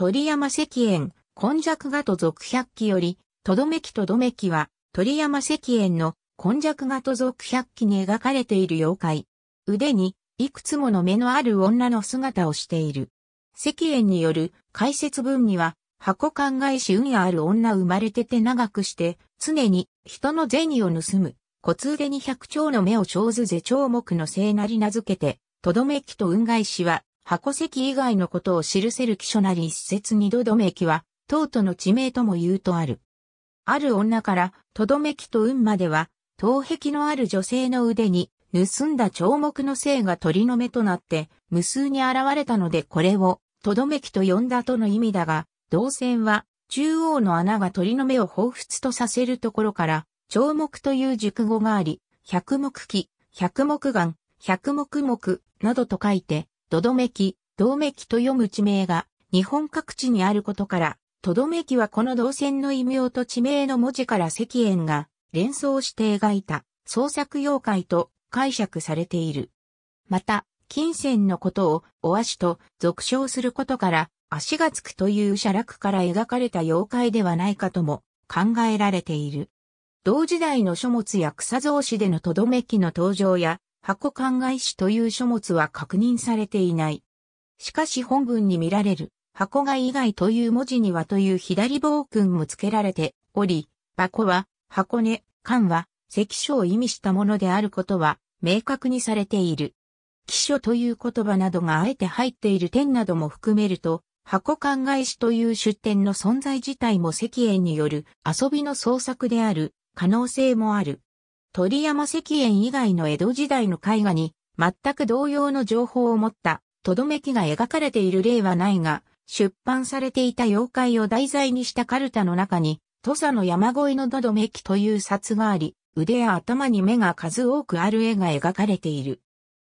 鳥山石燕、根弱画と続百鬼より、とどめきとどめきは、鳥山石燕の根弱画と続百鬼に描かれている妖怪。腕に、いくつもの目のある女の姿をしている。石燕による解説文には、箱考えし運やある女生まれてて長くして、常に人の銭を盗む、骨腕に百丁の目を長ず是長目の聖なり名付けて、とどめきと運返しは、箱石以外のことを記せる記書なり一説二度どめきは、とうとの地名とも言うとある。ある女から、とどめきと運までは、頭壁のある女性の腕に、盗んだ彫目の性が鳥の目となって、無数に現れたのでこれを、とどめきと呼んだとの意味だが、銅線は、中央の穴が鳥の目を彷彿とさせるところから、彫目という熟語があり、百目器、百目眼、百目目、などと書いて、とどめき、どうめきと読む地名が日本各地にあることから、とどめきはこの動線の異名と地名の文字から石燕が連想して描いた創作妖怪と解釈されている。また、金銭のことをお足と俗称することから足がつくという写楽から描かれた妖怪ではないかとも考えられている。同時代の書物や草造紙でのとどめきの登場や箱灌外史という書物は確認されていない。しかし本文に見られる、箱が以外という文字にはという左暴君も付けられており、箱は、箱根、缶は、関所を意味したものであることは、明確にされている。記書という言葉などがあえて入っている点なども含めると、箱灌外史という出典の存在自体も石英による遊びの創作である可能性もある。鳥山石燕以外の江戸時代の絵画に、全く同様の情報を持った、とどめきが描かれている例はないが、出版されていた妖怪を題材にしたカルタの中に、土佐の山越えのどどめきという札があり、腕や頭に目が数多くある絵が描かれている。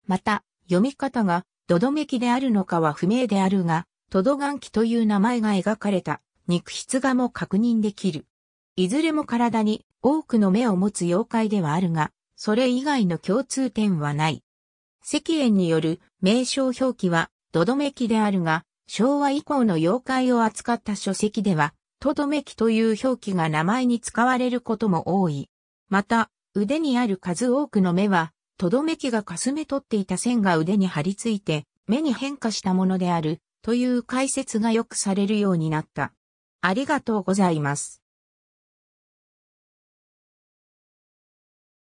また、読み方が、どどめきであるのかは不明であるが、とどがんきという名前が描かれた、肉筆画も確認できる。いずれも体に多くの目を持つ妖怪ではあるが、それ以外の共通点はない。石炎による名称表記は、とどめきであるが、昭和以降の妖怪を扱った書籍では、とどめきという表記が名前に使われることも多い。また、腕にある数多くの目は、とどめきがかすめ取っていた線が腕に張り付いて、目に変化したものである、という解説がよくされるようになった。ありがとうございます。